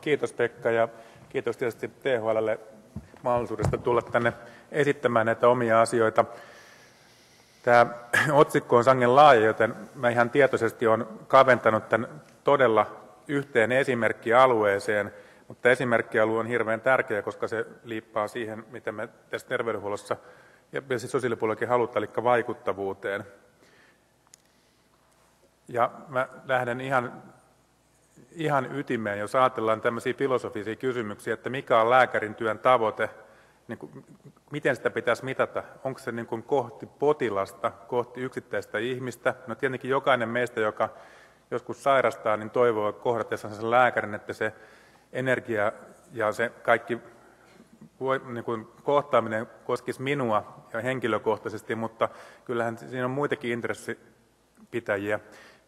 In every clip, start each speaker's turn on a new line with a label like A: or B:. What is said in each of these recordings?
A: Kiitos Pekka ja kiitos tietysti THLlle mahdollisuudesta tulla tänne esittämään näitä omia asioita. Tämä otsikko on sangen laaja, joten mä ihan tietoisesti olen kaventanut tämän todella yhteen esimerkkialueeseen, mutta esimerkkialue on hirveän tärkeä, koska se liippaa siihen, mitä me tässä terveydenhuollossa ja sosiaalipuolellakin halutaan, eli vaikuttavuuteen. Ja mä lähden ihan ihan ytimeen, jos ajatellaan tämmöisiä filosofisia kysymyksiä, että mikä on lääkärin työn tavoite, niin kuin, miten sitä pitäisi mitata? Onko se niin kuin kohti potilasta, kohti yksittäistä ihmistä? No tietenkin jokainen meistä, joka joskus sairastaa, niin toivoo kohdatessaan sen lääkärin, että se energia ja se kaikki voi, niin kuin kohtaaminen koskisi minua ja henkilökohtaisesti, mutta kyllähän siinä on muitakin intressipitäjiä,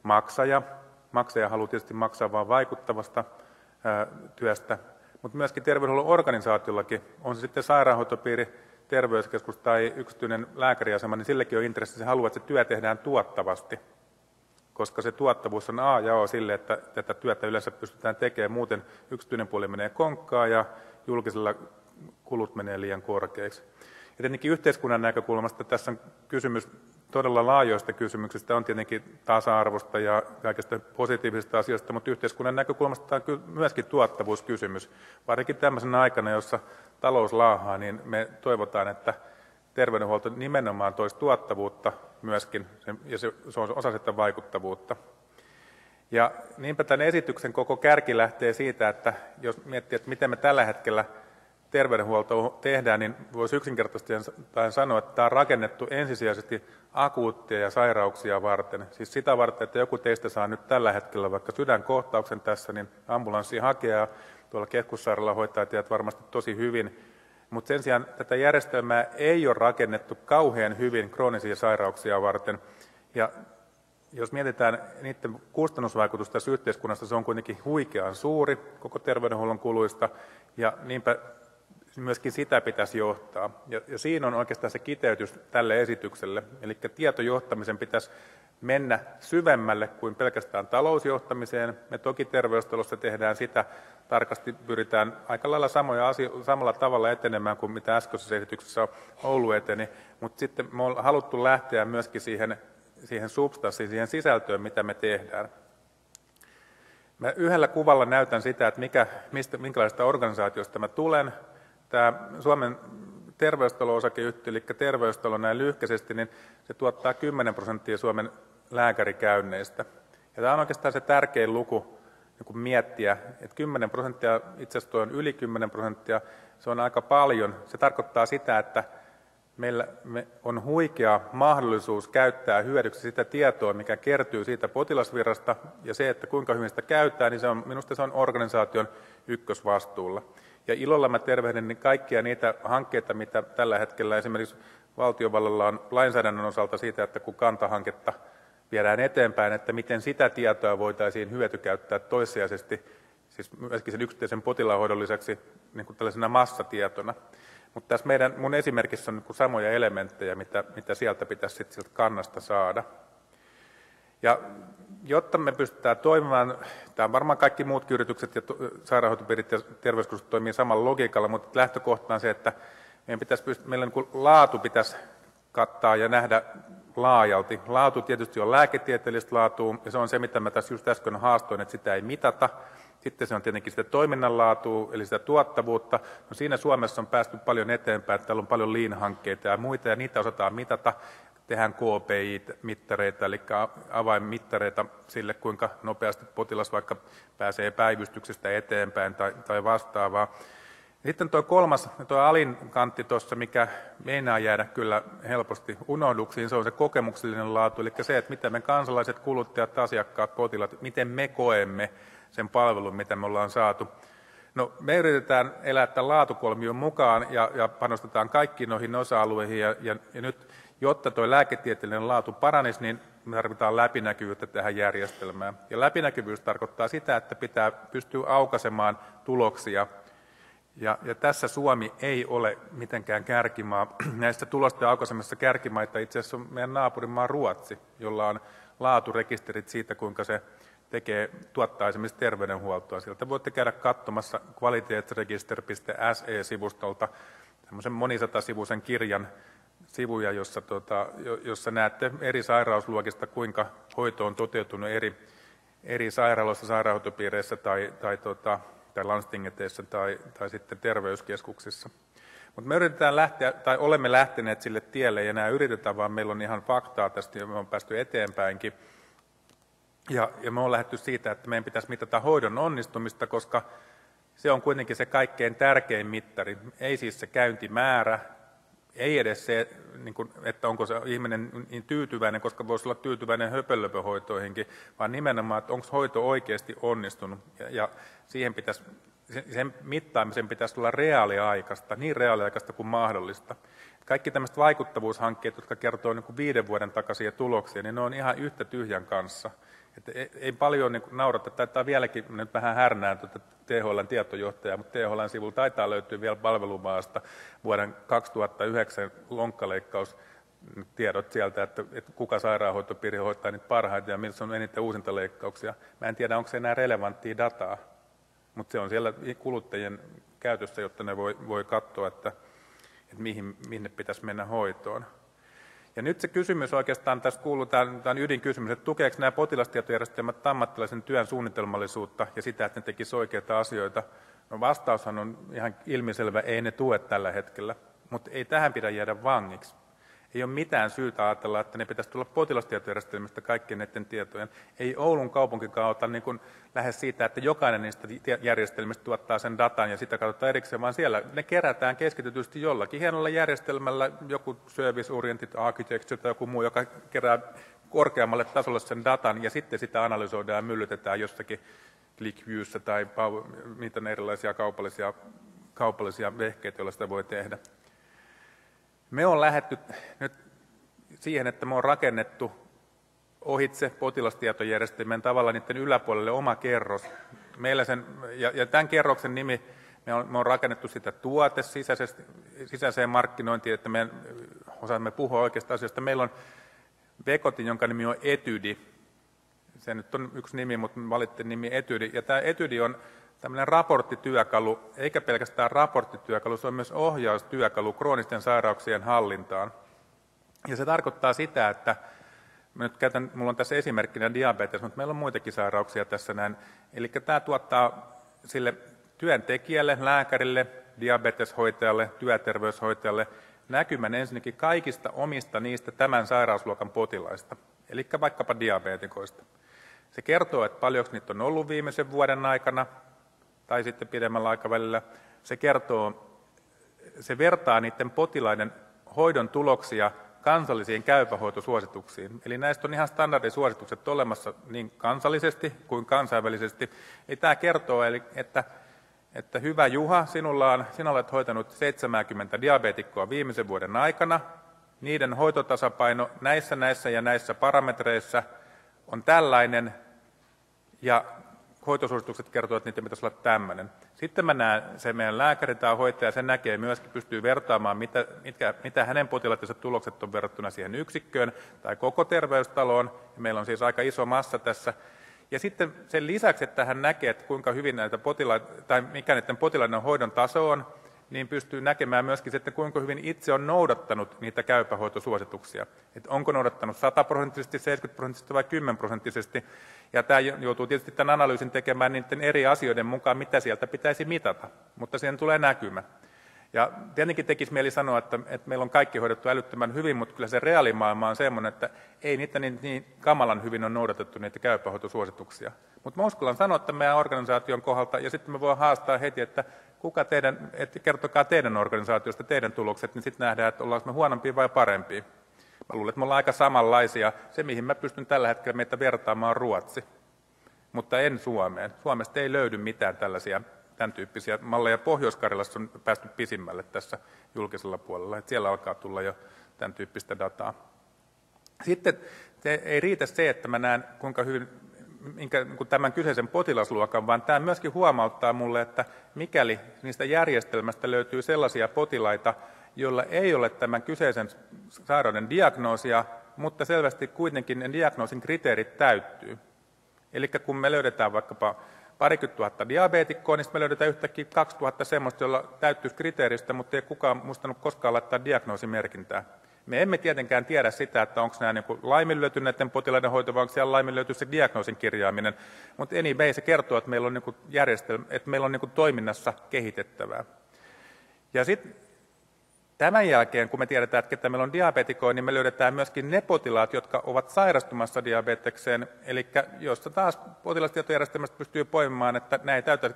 A: maksaja, maksaja haluaa tietysti maksaa vain vaikuttavasta työstä, mutta myöskin terveydenhuollon organisaatiollakin, on se sitten sairaanhoitopiiri, terveyskeskus tai yksityinen lääkäriasema, niin silläkin on intressi, se haluaa, että se työ tehdään tuottavasti, koska se tuottavuus on A ja O sille, että tätä työtä yleensä pystytään tekemään, muuten yksityinen puoli menee konkkaan ja julkisella kulut menee liian korkeiksi. Ja tietenkin yhteiskunnan näkökulmasta tässä on kysymys todella laajoista kysymyksistä, on tietenkin tasa-arvosta ja kaikista positiivisista asioista, mutta yhteiskunnan näkökulmasta tämä on kyllä myöskin tuottavuuskysymys. Varsinkin tämmöisenä aikana, jossa talous laahaa, niin me toivotaan, että terveydenhuolto nimenomaan toisi tuottavuutta myöskin, ja se on osa sitä vaikuttavuutta. Ja niinpä tämän esityksen koko kärki lähtee siitä, että jos miettii, että miten me tällä hetkellä – terveydenhuolto tehdään, niin voisi yksinkertaisesti sanoa, että tämä on rakennettu ensisijaisesti akuutteja sairauksia varten. Siis sitä varten, että joku teistä saa nyt tällä hetkellä vaikka sydänkohtauksen tässä, niin ambulanssi hakee tuolla keskussairaalahoitajat varmasti tosi hyvin. Mutta sen sijaan tätä järjestelmää ei ole rakennettu kauhean hyvin kroonisia sairauksia varten. Ja jos mietitään niiden kustannusvaikutusta tässä yhteiskunnassa, se on kuitenkin huikean suuri koko terveydenhuollon kuluista, ja niinpä myöskin sitä pitäisi johtaa. Ja, ja siinä on oikeastaan se kiteytys tälle esitykselle. Eli tietojohtamisen pitäisi mennä syvemmälle kuin pelkästään talousjohtamiseen. Me toki terveystalossa tehdään sitä, tarkasti pyritään aika lailla samoja asio- samalla tavalla etenemään kuin mitä äskeisessä esityksessä on Oulu eteni, mutta sitten me on haluttu lähteä myöskin siihen, siihen substanssiin, siihen sisältöön, mitä me tehdään. Mä yhdellä kuvalla näytän sitä, että mikä, mistä, minkälaisesta organisaatiosta mä tulen, tämä Suomen terveystalo-osakeyhtiö, eli terveystalo näin lyhkäisesti, niin se tuottaa 10 prosenttia Suomen lääkärikäynneistä. Ja tämä on oikeastaan se tärkein luku niin kun miettiä, että 10 prosenttia, itse asiassa tuo on yli 10 prosenttia, se on aika paljon. Se tarkoittaa sitä, että meillä on huikea mahdollisuus käyttää hyödyksi sitä tietoa, mikä kertyy siitä potilasvirrasta, ja se, että kuinka hyvin sitä käyttää, niin se on, minusta se on organisaation ykkösvastuulla. Ja ilolla mä tervehdin niin kaikkia niitä hankkeita, mitä tällä hetkellä esimerkiksi valtiovallalla on lainsäädännön osalta siitä, että kun kantahanketta viedään eteenpäin, että miten sitä tietoa voitaisiin hyötykäyttää toissijaisesti, siis myöskin sen yksittäisen potilaanhoidon lisäksi niin kuin tällaisena massatietona. Mutta tässä meidän, mun esimerkissä on niin samoja elementtejä, mitä, mitä sieltä pitäisi sit sieltä kannasta saada. Ja jotta me pystytään toimimaan, tämä varmaan kaikki muut yritykset ja sairaanhoitopiirit ja terveyskeskukset toimii samalla logiikalla, mutta lähtökohtana on se, että meidän pitäisi pystyä, meillä niin laatu pitäisi kattaa ja nähdä laajalti. Laatu tietysti on lääketieteellistä laatua, ja se on se, mitä mä tässä just äsken haastoin, että sitä ei mitata. Sitten se on tietenkin sitä toiminnanlaatua, eli sitä tuottavuutta. No siinä Suomessa on päästy paljon eteenpäin, että täällä on paljon liinhankkeita ja muita, ja niitä osataan mitata tehdään KPI-mittareita, eli avainmittareita sille, kuinka nopeasti potilas vaikka pääsee päivystyksestä eteenpäin tai, tai vastaavaa. Sitten tuo kolmas, tuo alin kantti tuossa, mikä meinaa jäädä kyllä helposti unohduksiin, se on se kokemuksellinen laatu, eli se, että mitä me kansalaiset, kuluttajat, asiakkaat, potilaat, miten me koemme sen palvelun, mitä me ollaan saatu. No, me yritetään elää tämän laatukolmion mukaan ja, ja panostetaan kaikkiin noihin osa-alueihin ja, ja, ja nyt jotta tuo lääketieteellinen laatu paranisi, niin me tarvitaan läpinäkyvyyttä tähän järjestelmään. Ja läpinäkyvyys tarkoittaa sitä, että pitää pystyä aukaisemaan tuloksia. Ja, ja tässä Suomi ei ole mitenkään kärkimaa. Näistä tulosten aukaisemassa kärkimaita itse asiassa on meidän naapurimaa Ruotsi, jolla on laaturekisterit siitä, kuinka se tekee, tuottaa esimerkiksi terveydenhuoltoa. Sieltä voitte käydä katsomassa kvaliteetsregisterse sivustolta tämmöisen monisatasivuisen kirjan sivuja, jossa, tuota, jossa näette eri sairausluokista, kuinka hoito on toteutunut eri, eri sairaaloissa, sairaanhoitopiireissä tai, tai, tuota, tai lanstingeteissä tai, tai sitten terveyskeskuksissa. Mutta me yritetään lähteä, tai olemme lähteneet sille tielle, ja nämä yritetään, vaan meillä on ihan faktaa tästä, ja me on päästy eteenpäinkin. Ja, ja me on lähdetty siitä, että meidän pitäisi mitata hoidon onnistumista, koska se on kuitenkin se kaikkein tärkein mittari. Ei siis se käyntimäärä ei edes se, niin kuin, että onko se ihminen niin tyytyväinen, koska voisi olla tyytyväinen höpölöpöhoitoihinkin, vaan nimenomaan, että onko hoito oikeasti onnistunut. Ja, ja siihen pitäisi, sen mittaamisen pitäisi olla reaaliaikaista, niin reaaliaikaista kuin mahdollista. Kaikki tämmöiset vaikuttavuushankkeet, jotka kertoo niin kuin viiden vuoden takaisia tuloksia, niin ne on ihan yhtä tyhjän kanssa – että ei, ei paljon niin naurata, taitaa vieläkin nyt vähän härnää tuota THLn tietojohtajaa, mutta THLn sivulla taitaa löytyä vielä palvelumaasta vuoden 2009 lonkkaleikkaus tiedot sieltä, että, että kuka sairaanhoitopiiri hoitaa niitä parhaita ja missä on eniten uusinta leikkauksia. Mä en tiedä, onko se enää relevanttia dataa, mutta se on siellä kuluttajien käytössä, jotta ne voi, voi katsoa, että, että mihin, minne pitäisi mennä hoitoon. Ja nyt se kysymys oikeastaan tässä kuuluu, tämän ydinkysymys, että tukeeko nämä potilastietojärjestelmät ammattilaisen työn suunnitelmallisuutta ja sitä, että ne tekisivät oikeita asioita? No vastaushan on ihan ilmiselvä, ei ne tue tällä hetkellä, mutta ei tähän pidä jäädä vangiksi. Ei ole mitään syytä ajatella, että ne pitäisi tulla potilastietojärjestelmistä kaikkien näiden tietojen. Ei Oulun kaupunkikaan ota niin kuin lähes siitä, että jokainen niistä järjestelmistä tuottaa sen datan ja sitä katsotaan erikseen, vaan siellä ne kerätään keskitetysti jollakin hienolla järjestelmällä, joku service oriented architecture tai joku muu, joka kerää korkeammalle tasolle sen datan ja sitten sitä analysoidaan ja myllytetään jossakin ClickViewssä tai mitä ne erilaisia kaupallisia, kaupallisia vehkeitä, joilla sitä voi tehdä. Me on lähetty nyt siihen, että me on rakennettu ohitse potilastietojärjestelmän tavalla niiden yläpuolelle oma kerros. Meillä sen, ja, ja tämän kerroksen nimi, me on, me on rakennettu sitä tuote sisäiseen markkinointiin, että me osaamme puhua oikeasta asiasta. Meillä on Vekotin, jonka nimi on Etydi. Se nyt on yksi nimi, mutta valittiin nimi Etydi. Ja tämä Etydi on tämmöinen raporttityökalu, eikä pelkästään raporttityökalu, se on myös ohjaustyökalu kroonisten sairauksien hallintaan. Ja se tarkoittaa sitä, että Mä nyt käytän, mulla on tässä esimerkkinä diabetes, mutta meillä on muitakin sairauksia tässä näin. Eli tämä tuottaa sille työntekijälle, lääkärille, diabeteshoitajalle, työterveyshoitajalle näkymän ensinnäkin kaikista omista niistä tämän sairausluokan potilaista, eli vaikkapa diabetikoista. Se kertoo, että paljonko niitä on ollut viimeisen vuoden aikana, tai sitten pidemmällä aikavälillä, se kertoo, se vertaa niiden potilaiden hoidon tuloksia kansallisiin käypähoitosuosituksiin. Eli näistä on ihan standardisuositukset olemassa niin kansallisesti kuin kansainvälisesti. Eli tämä kertoo, eli että, että hyvä Juha, sinulla on, sinä olet hoitanut 70 diabetikkoa viimeisen vuoden aikana. Niiden hoitotasapaino näissä, näissä ja näissä parametreissa on tällainen, ja hoitosuositukset kertovat, että niiden pitäisi olla tämmöinen. Sitten mä näen, se meidän lääkäri tai hoitaja, sen näkee myöskin, pystyy vertaamaan, mitä, mitkä, mitä hänen potilaittensa tulokset on verrattuna siihen yksikköön tai koko terveystaloon. Ja meillä on siis aika iso massa tässä. Ja sitten sen lisäksi, että hän näkee, että kuinka hyvin näitä potilaita, tai mikä näiden potilaiden hoidon taso on, niin pystyy näkemään myöskin sitten, kuinka hyvin itse on noudattanut niitä käypähoitosuosituksia. Että onko noudattanut 100 prosenttisesti, 70 prosenttisesti vai 10 prosenttisesti. Ja tämä joutuu tietysti tämän analyysin tekemään niiden eri asioiden mukaan, mitä sieltä pitäisi mitata. Mutta siihen tulee näkymä. Ja tietenkin tekisi mieli sanoa, että, että meillä on kaikki hoidettu älyttömän hyvin, mutta kyllä se reaalimaailma on sellainen, että ei niitä niin, niin kamalan hyvin on noudatettu niitä käypähoitosuosituksia. Mutta mä uskallan sanoa että meidän organisaation kohdalta, ja sitten me voin haastaa heti, että kuka teidän, että kertokaa teidän organisaatiosta teidän tulokset, niin sitten nähdään, että ollaanko me huonompi vai parempi. Mä luulen, että me ollaan aika samanlaisia. Se, mihin mä pystyn tällä hetkellä meitä vertaamaan, on Ruotsi. Mutta en Suomeen. Suomesta ei löydy mitään tällaisia tämän tyyppisiä malleja. Pohjois-Karjalassa on päästy pisimmälle tässä julkisella puolella, että siellä alkaa tulla jo tämän tyyppistä dataa. Sitten ei riitä se, että mä näen kuinka hyvin minkä, niin kuin tämän kyseisen potilasluokan, vaan tämä myöskin huomauttaa mulle, että mikäli niistä järjestelmästä löytyy sellaisia potilaita, joilla ei ole tämän kyseisen sairauden diagnoosia, mutta selvästi kuitenkin ne diagnoosin kriteerit täyttyy. Eli kun me löydetään vaikkapa parikymmentä tuhatta diabeetikkoa, niin sitten me löydetään yhtäkkiä 2000 semmoista, jolla täyttyisi kriteeristä, mutta ei kukaan muistanut koskaan laittaa diagnoosimerkintää. Me emme tietenkään tiedä sitä, että onko nämä niin laiminlyöty näiden potilaiden hoito vai onko siellä laiminlyöty se diagnoosin kirjaaminen, mutta anyway se kertoo, että meillä on, niin järjestelmä, että meillä on niin toiminnassa kehitettävää. Ja sitten Tämän jälkeen, kun me tiedetään, että meillä on diabetikoja, niin me löydetään myöskin ne potilaat, jotka ovat sairastumassa diabetekseen, eli josta taas potilastietojärjestelmästä pystyy poimimaan, että nämä ei täytä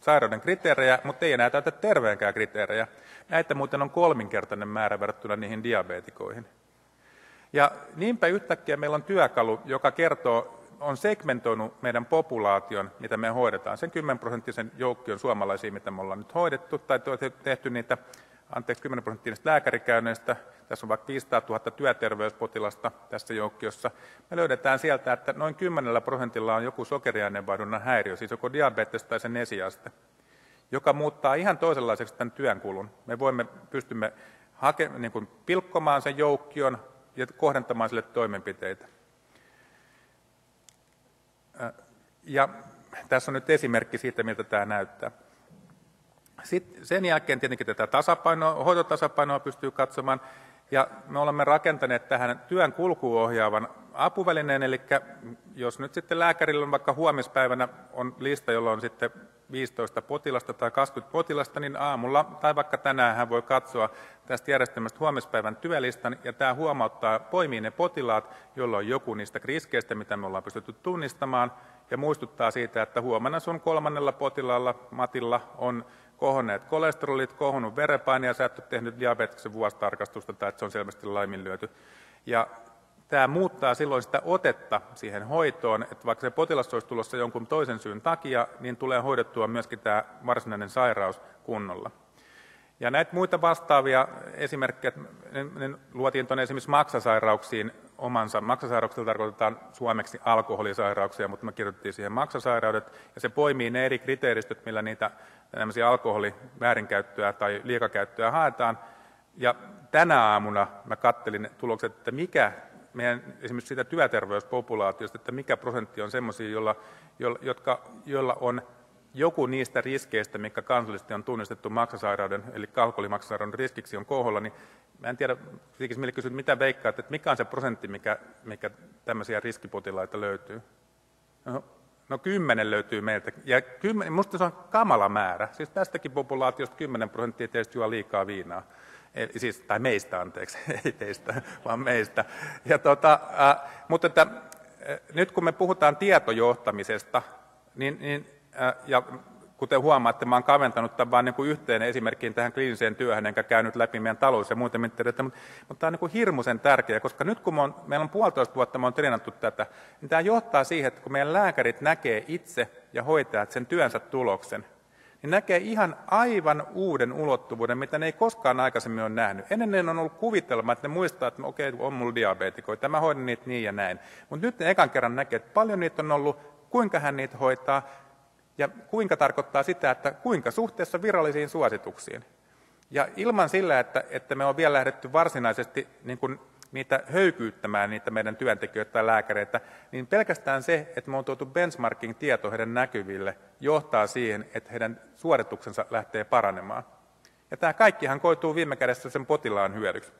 A: sairauden kriteerejä, mutta ei enää täytä terveenkään kriteerejä. Näitä muuten on kolminkertainen määrä verrattuna niihin diabetikoihin. Ja niinpä yhtäkkiä meillä on työkalu, joka kertoo, on segmentoinut meidän populaation, mitä me hoidetaan, sen 10 prosenttisen joukkion suomalaisia, mitä me ollaan nyt hoidettu, tai tehty niitä anteeksi, 10 prosenttia näistä lääkärikäynneistä, tässä on vaikka 500 000 työterveyspotilasta tässä joukkiossa, me löydetään sieltä, että noin 10 prosentilla on joku sokeriaineenvaihdunnan häiriö, siis joko diabetes tai sen esiaste, joka muuttaa ihan toisenlaiseksi tämän työnkulun. Me voimme, pystymme hake, niin kuin pilkkomaan sen joukkion ja kohdentamaan sille toimenpiteitä. Ja tässä on nyt esimerkki siitä, miltä tämä näyttää. Sitten sen jälkeen tietenkin tätä tasapainoa, hoitotasapainoa pystyy katsomaan, ja me olemme rakentaneet tähän työn kulkuun ohjaavan apuvälineen, eli jos nyt sitten lääkärillä on vaikka huomispäivänä on lista, jolla on sitten 15 potilasta tai 20 potilasta, niin aamulla tai vaikka tänään hän voi katsoa tästä järjestelmästä huomispäivän työlistan, ja tämä huomauttaa, poimii ne potilaat, joilla on joku niistä riskeistä, mitä me ollaan pystytty tunnistamaan, ja muistuttaa siitä, että huomenna sun kolmannella potilaalla, Matilla, on kohonneet kolesterolit, kohonnut verenpaine ja sä et ole tehnyt diabeteksen vuositarkastusta tai että se on selvästi laiminlyöty. Ja tämä muuttaa silloin sitä otetta siihen hoitoon, että vaikka se potilas olisi tulossa jonkun toisen syyn takia, niin tulee hoidettua myöskin tämä varsinainen sairaus kunnolla. Ja näitä muita vastaavia esimerkkejä, ne, luotiin tuonne esimerkiksi maksasairauksiin omansa. Maksasairauksilla tarkoitetaan suomeksi alkoholisairauksia, mutta me kirjoitettiin siihen maksasairaudet, ja se poimii ne eri kriteeristöt, millä niitä alkoholiväärinkäyttöä tai liikakäyttöä haetaan. Ja tänä aamuna mä kattelin tulokset, että mikä meidän esimerkiksi sitä työterveyspopulaatiosta, että mikä prosentti on sellaisia, jolla, jotka, jolla on joku niistä riskeistä, mikä kansallisesti on tunnistettu maksasairauden, eli alkoholimaksasairauden riskiksi on koholla, niin mä en tiedä, siksi meille kysyt, mitä veikkaat, että mikä on se prosentti, mikä, mikä tämmöisiä riskipotilaita löytyy? No, no kymmenen löytyy meiltä, ja kymmen, musta se on kamala määrä, siis tästäkin populaatiosta 10 prosenttia teistä juo liikaa viinaa. Eli, siis, tai meistä, anteeksi, ei teistä, vaan meistä. Ja tota, äh, mutta että, äh, nyt kun me puhutaan tietojohtamisesta, niin, niin ja kuten huomaatte, mä olen kaventanut tämän vain niin yhteen esimerkkiin tähän kliiniseen työhön, enkä käynyt läpi meidän talous- ja muuten mutta, mutta tämä on niin kuin hirmuisen tärkeä, koska nyt kun on, meillä on puolitoista vuotta me on treenattu tätä, niin tämä johtaa siihen, että kun meidän lääkärit näkee itse ja hoitajat sen työnsä tuloksen, niin näkee ihan aivan uuden ulottuvuuden, mitä ne ei koskaan aikaisemmin ole nähnyt. Ennen ne on ollut kuvitelma, että ne muistaa, että okei, okay, on mulla diabeetikoita, mä hoidan niitä niin ja näin. Mutta nyt ne ekan kerran näkee, että paljon niitä on ollut, kuinka hän niitä hoitaa, ja kuinka tarkoittaa sitä, että kuinka suhteessa virallisiin suosituksiin. Ja ilman sillä, että, että me on vielä lähdetty varsinaisesti niin kuin niitä höykyyttämään, niitä meidän työntekijöitä tai lääkäreitä, niin pelkästään se, että me on tuotu benchmarking-tieto heidän näkyville, johtaa siihen, että heidän suorituksensa lähtee paranemaan. Ja tämä kaikkihan koituu viime kädessä sen potilaan hyödyksi.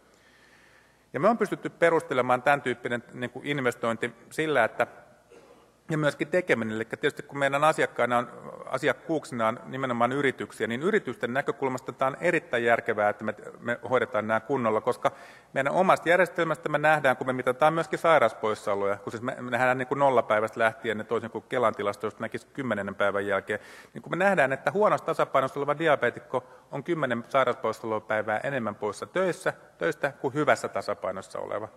A: Ja me on pystytty perustelemaan tämän tyyppinen niin kuin investointi sillä, että ja myöskin tekeminen. Eli tietysti kun meidän asiakkaina on, asiakkuuksina on nimenomaan yrityksiä, niin yritysten näkökulmasta tämä on erittäin järkevää, että me, me hoidetaan nämä kunnolla, koska meidän omasta järjestelmästä me nähdään, kun me mitataan myöskin sairauspoissaoloja, kun siis me, me nähdään niin kuin nollapäivästä lähtien, ne toisin kuin Kelan jos näkisi kymmenen päivän jälkeen, niin kun me nähdään, että huonossa tasapainossa oleva diabetikko on kymmenen sairauspoissaolopäivää enemmän poissa töissä, töistä kuin hyvässä tasapainossa oleva.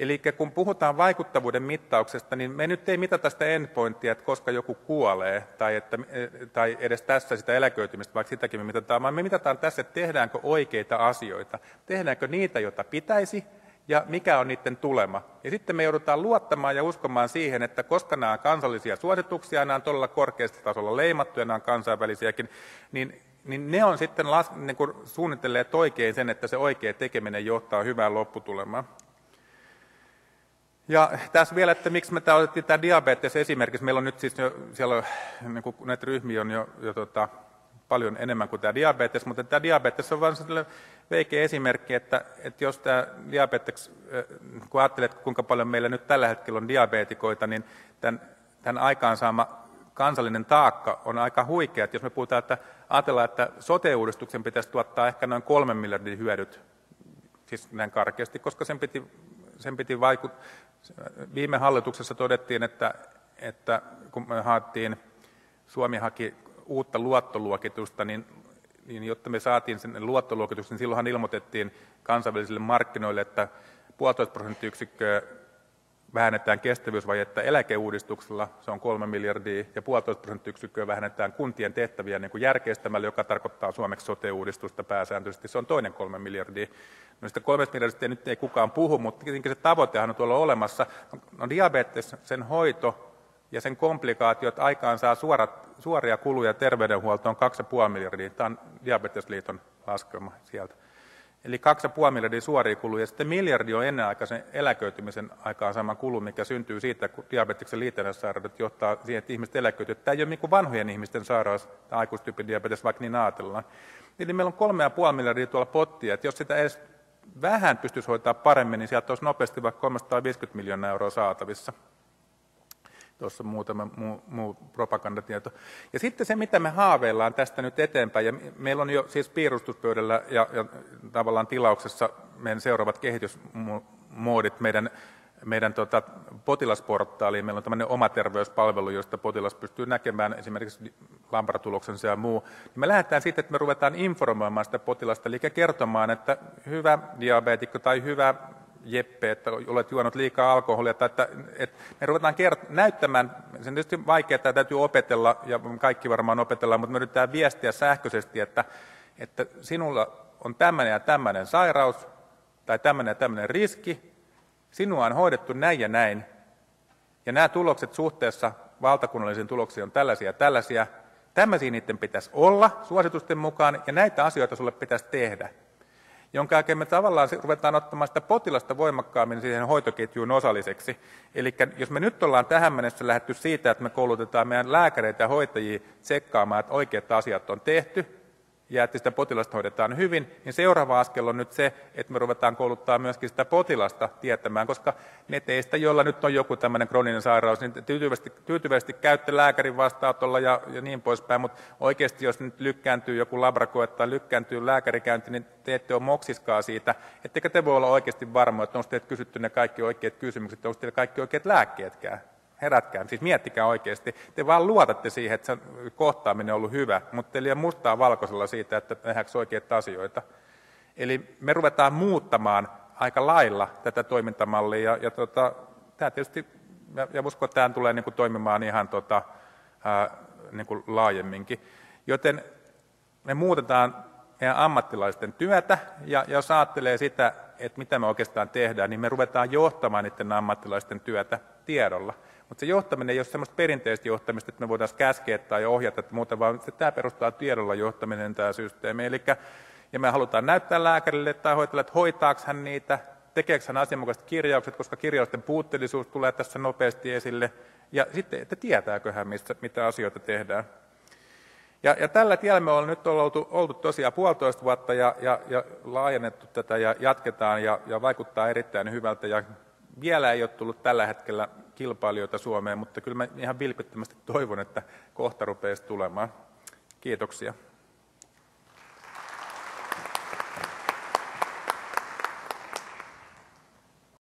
A: Eli kun puhutaan vaikuttavuuden mittauksesta, niin me nyt ei mitata sitä endpointia, että koska joku kuolee, tai, että, e, tai edes tässä sitä eläköitymistä, vaikka sitäkin me mitataan, vaan me mitataan tässä, että tehdäänkö oikeita asioita, tehdäänkö niitä, joita pitäisi, ja mikä on niiden tulema. Ja sitten me joudutaan luottamaan ja uskomaan siihen, että koska nämä on kansallisia suosituksia, nämä on todella korkeasta tasolla leimattuja, nämä on kansainvälisiäkin, niin niin ne on sitten las, niin suunnitelleet oikein sen, että se oikea tekeminen johtaa hyvään lopputulemaan. Ja tässä vielä, että miksi me otettiin tämä diabetes esimerkiksi. Meillä on nyt siis jo, siellä on, niin kuin näitä ryhmiä on jo, jo tota, paljon enemmän kuin tämä diabetes, mutta tämä diabetes on vain sellainen veikeä esimerkki, että, että jos tämä diabetes, äh, kun ajattelet kuinka paljon meillä nyt tällä hetkellä on diabetikoita, niin tämän, tämän aikaansaama kansallinen taakka on aika huikea. Että jos me puhutaan, että ajatellaan, että sote-uudistuksen pitäisi tuottaa ehkä noin kolmen miljardin hyödyt, siis näin karkeasti, koska sen piti sen piti vaikut... Viime hallituksessa todettiin, että, että kun me haettiin, Suomi haki uutta luottoluokitusta, niin, niin jotta me saatiin sen luottoluokituksen, niin silloinhan ilmoitettiin kansainvälisille markkinoille, että puolitoista prosenttiyksikköä vähennetään kestävyysvajetta eläkeuudistuksella, se on kolme miljardia, ja puolitoista prosenttiyksikköä vähennetään kuntien tehtäviä niin kuin järkeistämällä, joka tarkoittaa suomeksi sote-uudistusta pääsääntöisesti, se on toinen kolme miljardia. No, sitä kolmesta miljardista ei nyt ei kukaan puhu, mutta tietenkin se tavoitehan on tuolla olemassa. No diabetes, sen hoito ja sen komplikaatiot aikaan saa suorat, suoria kuluja terveydenhuoltoon 2,5 miljardia. Tämä on Diabetesliiton laskelma sieltä. Eli 2,5 miljardia suoria kuluja, ja sitten miljardi on ennenaikaisen eläköitymisen aikaan sama kulu, mikä syntyy siitä, kun diabeteksen liitännäissairaudet johtaa siihen, että ihmiset eläköityvät. Tämä ei ole niin vanhojen ihmisten sairaus, tai aikuistyypin diabetes, vaikka niin ajatellaan. Eli meillä on 3,5 miljardia tuolla pottia, että jos sitä edes vähän pystyisi hoitaa paremmin, niin sieltä olisi nopeasti vaikka 350 miljoonaa euroa saatavissa tuossa muutama muu, muu propagandatieto. Ja sitten se, mitä me haaveillaan tästä nyt eteenpäin, ja meillä on jo siis piirustuspöydällä ja, ja tavallaan tilauksessa meidän seuraavat kehitysmoodit meidän meidän tota, potilasportaaliin. Meillä on tämmöinen oma terveyspalvelu, josta potilas pystyy näkemään esimerkiksi laboratuloksensa ja muu. me lähdetään siitä, että me ruvetaan informoimaan sitä potilasta, eli kertomaan, että hyvä diabeetikko tai hyvä Jeppe, että olet juonut liikaa alkoholia, tai että, että me ruvetaan kert- näyttämään, se on tietysti vaikeaa, että täytyy opetella, ja kaikki varmaan opetellaan, mutta me yritetään viestiä sähköisesti, että, että sinulla on tämmöinen ja tämmöinen sairaus, tai tämmöinen ja tämmöinen riski, sinua on hoidettu näin ja näin, ja nämä tulokset suhteessa valtakunnallisiin tuloksiin on tällaisia ja tällaisia, tämmöisiä niiden pitäisi olla suositusten mukaan, ja näitä asioita sulle pitäisi tehdä jonka jälkeen me tavallaan ruvetaan ottamaan sitä potilasta voimakkaammin siihen hoitoketjuun osalliseksi. Eli jos me nyt ollaan tähän mennessä lähdetty siitä, että me koulutetaan meidän lääkäreitä ja hoitajia tsekkaamaan, että oikeat asiat on tehty, ja että sitä potilasta hoidetaan hyvin, niin seuraava askel on nyt se, että me ruvetaan kouluttaa myöskin sitä potilasta tietämään, koska ne teistä, joilla nyt on joku tämmöinen krooninen sairaus, niin tyytyvästi, tyytyvästi käytte lääkärin vastaanotolla ja, ja niin poispäin, mutta oikeasti jos nyt lykkääntyy joku labrakoe tai lykkääntyy lääkärikäynti, niin te ette ole moksiskaa siitä, ettekä te voi olla oikeasti varmoja, että onko teet kysytty ne kaikki oikeat kysymykset, onko teillä kaikki oikeat lääkkeetkään. Herätkää, siis miettikää oikeasti. Te vaan luotatte siihen, että se kohtaaminen on ollut hyvä, mutta te mustaa valkoisella siitä, että nähdäänkö oikeita asioita. Eli me ruvetaan muuttamaan aika lailla tätä toimintamallia, ja, ja tota, tämä tietysti, ja, ja uskon, että tämä tulee niin kuin toimimaan ihan tota, ää, niin kuin laajemminkin. Joten me muutetaan meidän ammattilaisten työtä, ja, ja jos ajattelee sitä, että mitä me oikeastaan tehdään, niin me ruvetaan johtamaan niiden ammattilaisten työtä tiedolla. Mutta se johtaminen ei ole semmoista perinteistä johtamista, että me voidaan käskeä tai ohjata että muuta, vaan tämä perustaa tiedolla johtaminen tämä systeemi. Eli, ja me halutaan näyttää lääkärille tai hoitajalle, että hoitaako hän niitä, tekeekö hän asianmukaiset kirjaukset, koska kirjausten puutteellisuus tulee tässä nopeasti esille, ja sitten, että tietääkö hän, missä, mitä asioita tehdään. Ja, ja tällä tiellä me ollaan nyt oltu, oltu tosiaan puolitoista vuotta ja, ja, ja laajennettu tätä ja jatketaan ja, ja vaikuttaa erittäin hyvältä ja vielä ei ole tullut tällä hetkellä kilpailijoita Suomeen, mutta kyllä mä ihan vilpittömästi toivon, että kohta rupeaisi tulemaan. Kiitoksia.